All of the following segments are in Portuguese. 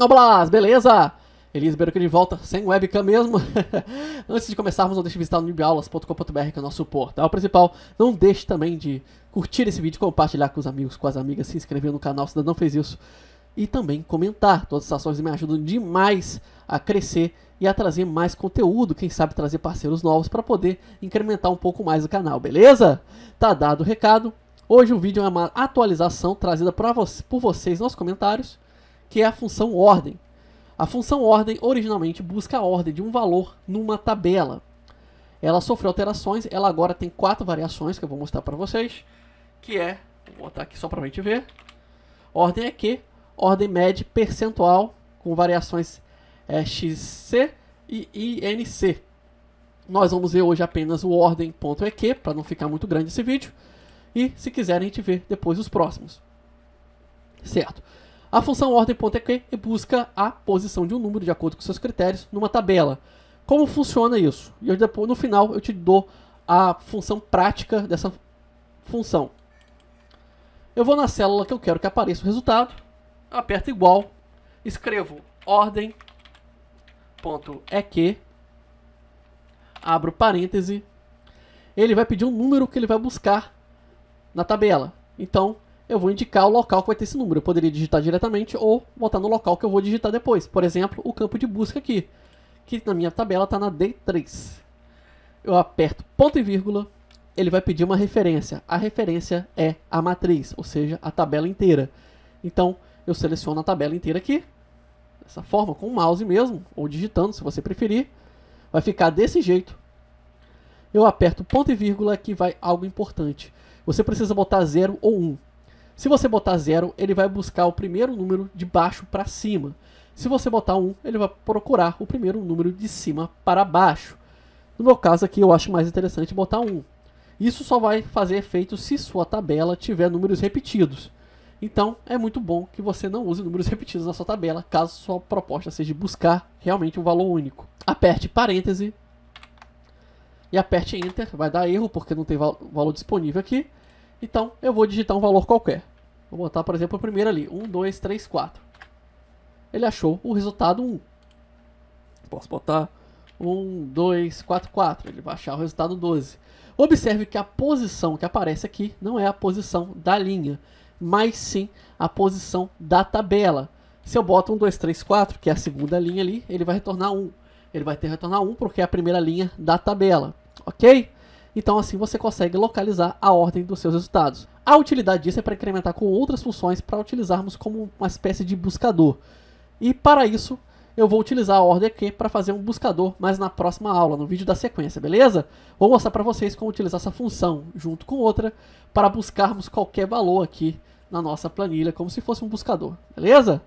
Joga Blas, beleza? Elias Beruca de volta, sem webcam mesmo. Antes de começarmos, não deixe de visitar nibaulas.com.br, que é o nosso portal principal. Não deixe também de curtir esse vídeo, compartilhar com os amigos, com as amigas, se inscrever no canal se ainda não fez isso. E também comentar. Todas essas ações me ajudam demais a crescer e a trazer mais conteúdo. Quem sabe trazer parceiros novos para poder incrementar um pouco mais o canal, beleza? Tá dado o recado. Hoje o vídeo é uma atualização trazida vo por vocês nos comentários que é a função ordem. A função ordem originalmente busca a ordem de um valor numa tabela. Ela sofreu alterações, ela agora tem quatro variações que eu vou mostrar para vocês, que é, vou botar aqui só para a gente ver. Ordem é que ordem mede percentual com variações é, xc e inc. Nós vamos ver hoje apenas o ordem.eq, para não ficar muito grande esse vídeo. E se quiserem, a gente vê depois os próximos. Certo. A função ordem.eq é busca a posição de um número de acordo com seus critérios numa tabela. Como funciona isso? E depois, no final eu te dou a função prática dessa função. Eu vou na célula que eu quero que apareça o resultado, aperto igual, escrevo ordem.eq, é abro parêntese, ele vai pedir um número que ele vai buscar na tabela. Então, eu vou indicar o local que vai ter esse número. Eu poderia digitar diretamente ou botar no local que eu vou digitar depois. Por exemplo, o campo de busca aqui, que na minha tabela está na D3. Eu aperto ponto e vírgula, ele vai pedir uma referência. A referência é a matriz, ou seja, a tabela inteira. Então, eu seleciono a tabela inteira aqui, dessa forma, com o mouse mesmo, ou digitando, se você preferir. Vai ficar desse jeito. Eu aperto ponto e vírgula, que vai algo importante. Você precisa botar 0 ou 1. Um. Se você botar zero, ele vai buscar o primeiro número de baixo para cima. Se você botar um, ele vai procurar o primeiro número de cima para baixo. No meu caso aqui, eu acho mais interessante botar um. Isso só vai fazer efeito se sua tabela tiver números repetidos. Então, é muito bom que você não use números repetidos na sua tabela, caso sua proposta seja buscar realmente um valor único. Aperte parêntese e aperte Enter, vai dar erro porque não tem val valor disponível aqui. Então, eu vou digitar um valor qualquer. Vou botar, por exemplo, o primeiro ali, 1, 2, 3, 4. Ele achou o resultado 1. Posso botar 1, 2, 4, 4. Ele vai achar o resultado 12. Observe que a posição que aparece aqui não é a posição da linha, mas sim a posição da tabela. Se eu boto 1, 2, 3, 4, que é a segunda linha ali, ele vai retornar 1. Ele vai ter que retornar 1 porque é a primeira linha da tabela. Ok? Então assim você consegue localizar a ordem dos seus resultados. A utilidade disso é para incrementar com outras funções para utilizarmos como uma espécie de buscador. E para isso eu vou utilizar a ordem aqui para fazer um buscador, mas na próxima aula, no vídeo da sequência, beleza? Vou mostrar para vocês como utilizar essa função junto com outra para buscarmos qualquer valor aqui na nossa planilha, como se fosse um buscador, beleza?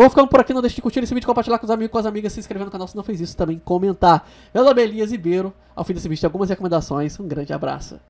Eu vou ficando por aqui, não deixe de curtir esse vídeo, compartilhar com os amigos, com as amigas, se inscrever no canal se não fez isso também, comentar. Meu nome é Elias Ribeiro, ao fim desse vídeo tem algumas recomendações, um grande abraço.